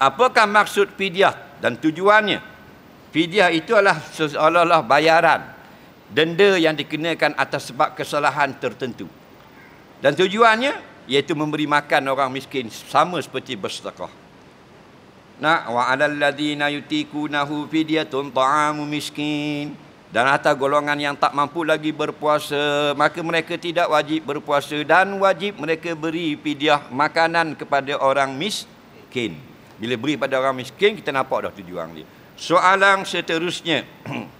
apakah maksud fidyah dan tujuannya? Fidyah itu adalah seolah-olah bayaran denda yang dikenakan atas sebab kesalahan tertentu. Dan tujuannya iaitu memberi makan orang miskin sama seperti bersedekah. Na wa alal ladina yutikunahu fidyatun ta'amu miskin dan atas golongan yang tak mampu lagi berpuasa maka mereka tidak wajib berpuasa dan wajib mereka beri fidyah makanan kepada orang miskin. Bila beri pada orang miskin, kita nampak dah tujuan dia. Soalan seterusnya.